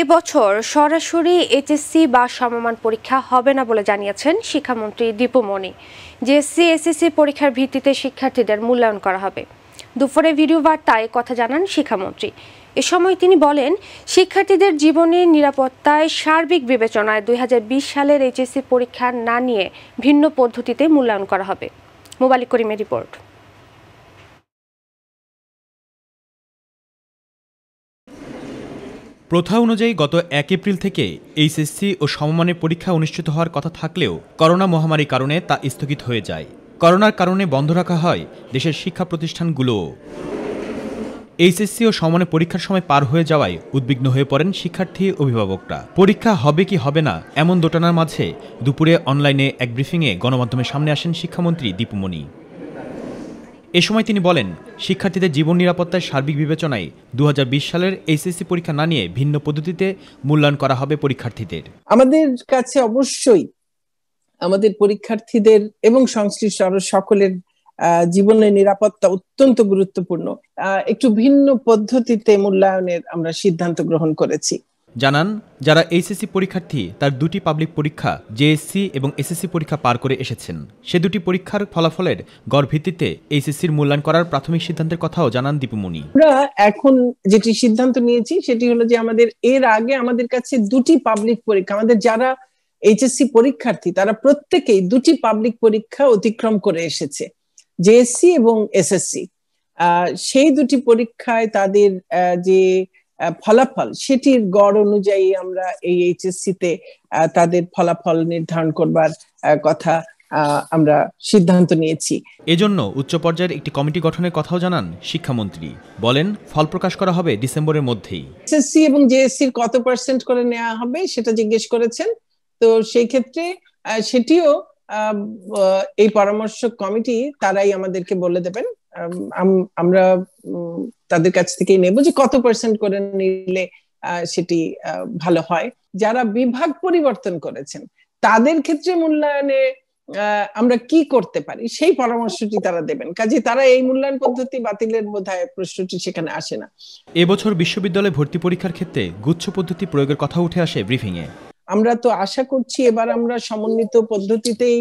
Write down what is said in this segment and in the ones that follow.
এবছর সরাসরি এইচএসসি বা সমমান পরীক্ষা হবে না বলে জানিয়েছেন শিক্ষামন্ত্রী দীপুমণি যে সিএসএসসি পরীক্ষার ভিত্তিতে শিক্ষার্থীদের মূল্যায়ন করা হবে দুপুরে ভিডিও বার্তায় কথা জানান শিক্ষামন্ত্রী এ সময় তিনি বলেন শিক্ষার্থীদের জীবনের নিরাপত্তায় সার্বিক বিবেচনায় দুই সালের এইচএসসি পরীক্ষা না নিয়ে ভিন্ন পদ্ধতিতে মূল্যায়ন করা হবে মোবালিক করিমের রিপোর্ট প্রথা অনুযায়ী গত এক এপ্রিল থেকে এইচএসসি ও সমমানের পরীক্ষা অনুষ্ঠিত হওয়ার কথা থাকলেও করোনা মহামারীর কারণে তা স্থগিত হয়ে যায় করোনার কারণে বন্ধ রাখা হয় দেশের শিক্ষা প্রতিষ্ঠানগুলো এইচএসসি ও সমানে পরীক্ষার সময় পার হয়ে যাওয়ায় উদ্বিগ্ন হয়ে পড়েন শিক্ষার্থী অভিভাবকরা পরীক্ষা হবে কি হবে না এমন দোটানার মাঝে দুপুরে অনলাইনে এক ব্রিফিংয়ে গণমাধ্যমের সামনে আসেন শিক্ষামন্ত্রী দীপুমণি এ সময় তিনি বলেন শিক্ষার্থীদের জীবন নিরাপত্তার সার্বিক বিবেচনায় দু সালের এইচএসসি পরীক্ষা না নিয়ে ভিন্ন পদ্ধতিতে মূল্যায়ন করা হবে পরীক্ষার্থীদের আমাদের কাছে অবশ্যই আমাদের পরীক্ষার্থীদের এবং সংশ্লিষ্ট আরো সকলের জীবনের নিরাপত্তা অত্যন্ত গুরুত্বপূর্ণ একটু ভিন্ন পদ্ধতিতে মূল্যায়নের আমরা সিদ্ধান্ত গ্রহণ করেছি জানান যারা এইচএসসি পরীক্ষার্থী তার দুটি পাবলিক পরীক্ষা জেএসসি এবং এসএসসি পরীক্ষা পার করে এসেছেন সে দুটি পরীক্ষার ফলাফলের গড় ভিত্তিতে এইচএসসির মূল্যায়ন করার প্রাথমিক সিদ্ধান্তের কথাও জানান দীপুমণি আমরা এখন যেটি সিদ্ধান্ত নিয়েছি সেটি হলো যে আমাদের এর আগে আমাদের কাছে দুটি পাবলিক পরীক্ষা আমাদের যারা এইচএসসি পরীক্ষার্থী তারা প্রত্যেকেই দুটি পাবলিক পরীক্ষা অতিক্রম করে এসেছে জেএসসি এবং এসএসসি সেই দুটি পরীক্ষায় তাদের যে ফলাফল সেটির গড় অনুযায়ী আমরা এই এইচএসসি তে তাদের ফলাফল নির্ধারণ করবার কথা আমরা সিদ্ধান্ত নিয়েছি এজন্য উচ্চ পর্যায়ের একটি কমিটি গঠনের কথাও জানান শিক্ষামন্ত্রী বলেন ফল প্রকাশ করা হবে ডিসেম্বরের মধ্যেই এসএসসি এবং জেএসসি কত পার্সেন্ট করে নেওয়া হবে সেটা জিজ্ঞেস করেছেন তো সেই ক্ষেত্রে সেটিও এই পরামর্শ কমিটি তারাই আমাদেরকে বলে দেবেন আমরা তাদের কাছ থেকেই নেব যে কত পার্সেন্ট করে নিলে সেটি ভালো হয় যারা বিভাগ পরিবর্তন করেছেন তাদের ক্ষেত্রে মূল্যায়নে আমরা কি করতে পারি সেই পরামর্শটি তারা দেবেন কাজে তারা এই মূল্যায়ন পদ্ধতি বাতিলের বোধহয় প্রশ্নটি সেখানে আসে না এবছর বিশ্ববিদ্যালয়ে ভর্তি পরীক্ষার ক্ষেত্রে গুচ্ছ পদ্ধতি প্রয়োগের কথা উঠে আসে ব্রিফিং এ আমরা তো আশা করছি এবার আমরা সমন্বিত পদ্ধতিতেই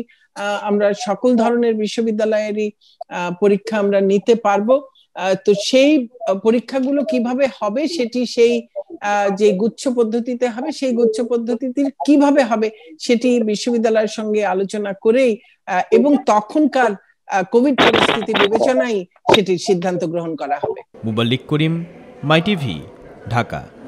আমরা সকল ধরনের বিশ্ববিদ্যালয়েরই পরীক্ষা আমরা নিতে পারবো তো সেই পরীক্ষাগুলো কিভাবে হবে সেটি সেই যে গুচ্ছ পদ্ধতিতে হবে সেই গুচ্ছ পদ্ধতিটির কিভাবে হবে সেটি বিশ্ববিদ্যালয়ের সঙ্গে আলোচনা করেই এবং তখনকার কোভিড পরিস্থিতি বিবেচনায় সেটির সিদ্ধান্ত গ্রহণ করা হবে মুবাল্লিক করিম মাই টিভি ঢাকা